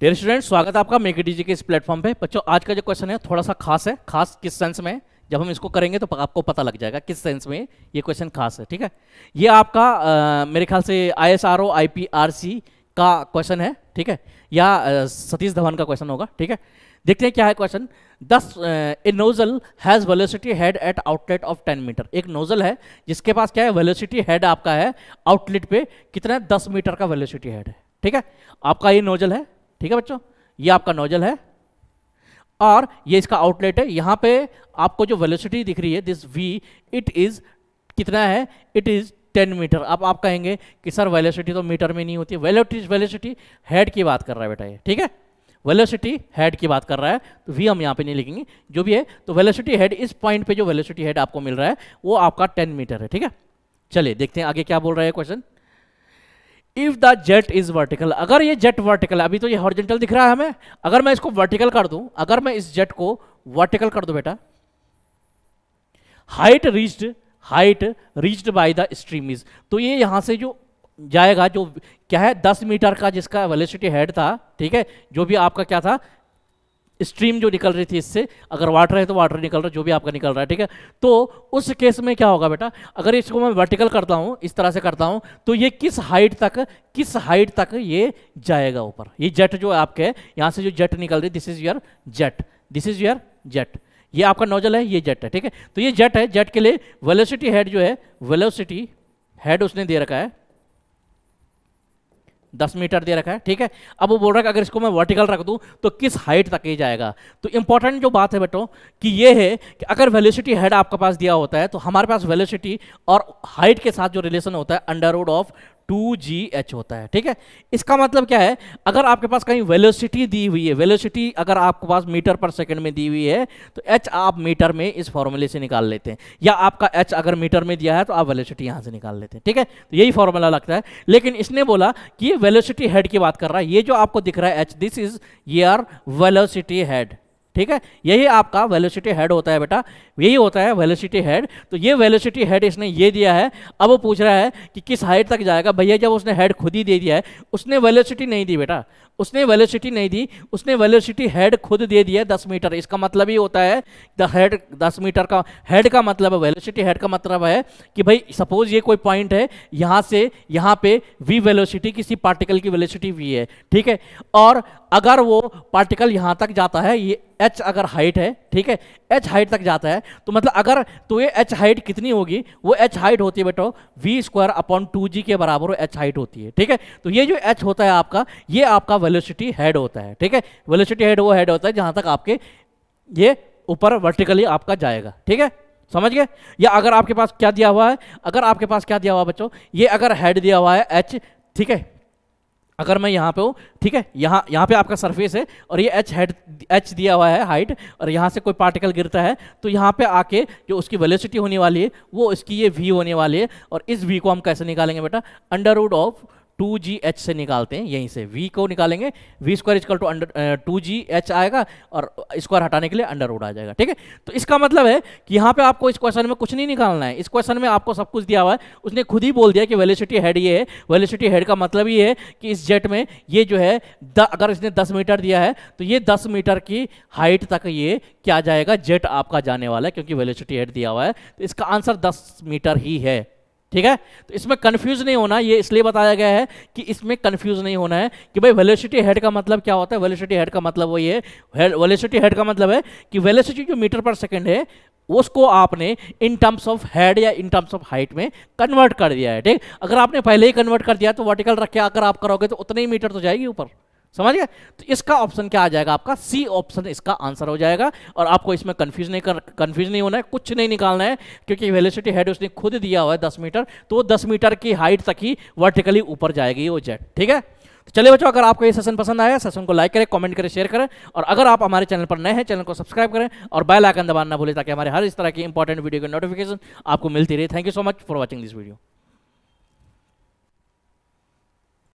dear student स्वागत है आपका मेक डीजी के इस प्लेटफॉर्म पे बच्चों आज का जो क्वेश्चन है थोड़ा सा खास है खास किस सेंस में जब हम इसको करेंगे तो आपको पता लग जाएगा किस सेंस में ये क्वेश्चन खास है ठीक है ये आपका आ, मेरे ख्याल से I S R O I P R C का क्वेश्चन है ठीक है या सतीश धवन का क्वेश्चन होगा ठीक है देखते हैं क्या है क्वेश्चन दस a nozzle has velocity head at outlet of ten metre एक नोजल है जिसके पास क्या है वेलोसिटी हेड आपका है आउटलेट पे कितना है दस मीटर का वेलोसिटी हेड है ठीक है आपका ये नोजल है ठीक है बच्चों ये आपका नोजल है और ये इसका आउटलेट है यहां पे आपको जो वेलोसिटी दिख रही है दिस वी इट इज़ कितना है इट इज़ टेन मीटर अब आप कहेंगे कि सर वेलोसिटी तो मीटर में नहीं होती वेलोटी वेलोसिटी हेड की बात कर रहा है बेटा ये ठीक है वेलोसिटी हेड की बात कर रहा है तो वी हम यहाँ पे नहीं लिखेंगे जो भी है तो वेलोसिटी हेड इस पॉइंट पे जो वेलोसिटी हेड आपको मिल रहा है वो आपका टेन मीटर है ठीक है चलिए देखते हैं आगे क्या बोल रहा है question if the jet is vertical अगर ये जेट वर्टिकल अभी तो ये हॉर्जेंटल दिख रहा है हमें अगर मैं इसको वर्टिकल कर दूं अगर मैं इस जेट को वर्टिकल कर दूं बेटा height reached height reached by the stream is तो ये यहां से जो जाएगा जो क्या है दस मीटर का जिसका वेलिसिटी हेड था ठीक है जो भी आपका क्या था स्ट्रीम जो निकल रही थी इससे अगर वाटर है तो वाटर निकल रहा है जो भी आपका निकल रहा है ठीक है तो उस केस में क्या होगा बेटा अगर इसको मैं वर्टिकल करता हूँ इस तरह से करता हूँ तो ये किस हाइट तक किस हाइट तक ये जाएगा ऊपर ये जेट जो आपके यहाँ से जो जेट निकल रही this is your jet this is your jet ये आपका नोजल है ये जेट है ठीक है तो ये जेट है जेट के लिए वेलोसिटी हेड जो है वेलोसिटी हेड उसने दे रखा है दस मीटर दे रखा है ठीक है अब वो बोल रहा है अगर इसको मैं वर्टिकल रख दूं तो किस हाइट तक ये जाएगा तो इंपॉर्टेंट जो बात है बेटो कि ये है कि अगर वेलोसिटी हेड आपके पास दिया होता है तो हमारे पास वेलोसिटी और हाइट के साथ जो रिलेशन होता है under root of two G H होता है ठीक है इसका मतलब क्या है अगर आपके पास कहीं वेलोसिटी दी हुई है वेलोसिटी अगर आपके पास मीटर पर सेकंड में दी हुई है तो एच आप मीटर में इस फॉर्मूले से निकाल लेते हैं या आपका एच अगर मीटर में दिया है तो आप वेलोसिटी यहाँ से निकाल लेते हैं ठीक है तो यही फॉर्मूला लगता है लेकिन इसने बोला कि वेलोसिटी हेड की बात कर रहा है ये जो आपको दिख रहा है एच दिस इज ये आर वेलोसिटी हेड ठीक है यही आपका वेलोसिटी हेड होता है बेटा यही होता है वेलोसिटी हेड तो ये वेलोसिटी हेड इसने ये दिया है अब वो पूछ रहा है कि किस हाइट तक जाएगा भैया जब उसने हेड खुद ही दे दिया है उसने वेलोसिटी नहीं दी बेटा उसने वेलोसिटी नहीं दी उसने वेलोसिटी हेड खुद दे दी दस मीटर इसका मतलब ये होता है द हेड दस मीटर का हेड का मतलब है वेलोसिटी हेड का मतलब है कि भाई सपोज ये कोई पॉइंट है यहाँ से यहाँ पे वी वेलोसिटी किसी पार्टिकल की वेलोसिटी वी है ठीक है और अगर वो पार्टिकल यहाँ तक जाता है ये एच अगर हाइट है ठीक है एच हाइट तक जाता है तो मतलब अगर तो ये एच हाइट कितनी होगी वो एच हाइट होती है बेटो V square upon two G के बराबर एच हाइट होती है ठीक है तो ये जो एच होता है आपका ये आपका वेलोसिटी हेड होता है ठीक है वेलोसिटी हेड वो हेड होता है जहाँ तक आपके ये ऊपर वर्टिकली आपका जाएगा ठीक है समझ गए या अगर आपके पास क्या दिया हुआ है अगर आपके पास क्या दिया हुआ है बच्चों ये अगर हेड दिया हुआ है एच ठीक है अगर मैं यहाँ पे हूँ ठीक है यहाँ यहाँ पे आपका सरफेस है और ये एच हेड एच दिया हुआ है हाइट और यहाँ से कोई पार्टिकल गिरता है तो यहाँ पे आके जो उसकी वेलोसिटी होने वाली है वो इसकी ये वी होने वाली है और इस वी को हम कैसे निकालेंगे बेटा under root of two G H से निकालते हैं यहीं से वी को निकालेंगे V square is equal to under two G H आएगा और स्क्वायर हटाने के लिए अंडर रूट आ जाएगा ठीक है तो इसका मतलब है कि यहाँ पे आपको इस क्वेश्चन में कुछ नहीं निकालना है इस क्वेश्चन में आपको सब कुछ दिया हुआ है उसने खुद ही बोल दिया कि वेलिसिटी हेड ये है वेलिसिटी हेड का मतलब ये है कि इस जेट में ये जो है द, अगर इसने दस मीटर दिया है तो ये दस मीटर की हाइट तक ये क्या जाएगा जेट आपका जाने वाला है क्योंकि वेलिसिटी हेड दिया हुआ है तो इसका आंसर दस मीटर ही है ठीक है तो इसमें कंफ्यूज नहीं होना ये इसलिए बताया गया है कि इसमें कंफ्यूज नहीं होना है कि भाई वेलोसिटी हेड का मतलब क्या होता है वेलोसिटी हेड का मतलब वही है वेलोसिटी हेड का मतलब है कि वेलोसिटी जो मीटर पर सेकंड है उसको आपने इन टर्म्स ऑफ हेड या इन टर्म्स ऑफ हाइट में कन्वर्ट कर दिया है ठीक अगर आपने पहले ही कन्वर्ट कर दिया तो वर्टिकल रख के अगर आप करोगे तो उतने ही मीटर तो जाएगी ऊपर समझ गए तो इसका ऑप्शन क्या आ जाएगा आपका सी ऑप्शन इसका आंसर हो जाएगा और आपको इसमें कंफ्यूज नहीं कर कंफ्यूज नहीं होना है कुछ नहीं निकालना है क्योंकि वेलिसिटी हेड उसने खुद दिया हुआ है दस मीटर तो दस मीटर की हाइट तक ही वर्टिकली ऊपर जाएगी वो जेट ठीक है तो चलिए बच्चों अगर आपको ये सेशन पसंद आया सेशन को लाइक करें कमेंट करें शेयर करें और अगर आप हमारे चैनल पर नए हैं चैनल को सब्सक्राइब करें और बेल आइकन दबाना भूलें ताकि हमारे हर इस तरह की इंपॉर्टेंट वीडियो की नोटिफिकेशन आपको मिलती रहे thank you so much for watching this video